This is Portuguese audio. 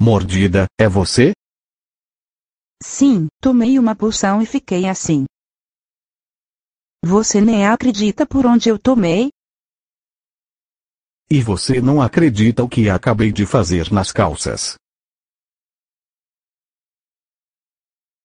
mordida, é você? Sim, tomei uma poção e fiquei assim. Você nem acredita por onde eu tomei? E você não acredita o que acabei de fazer nas calças.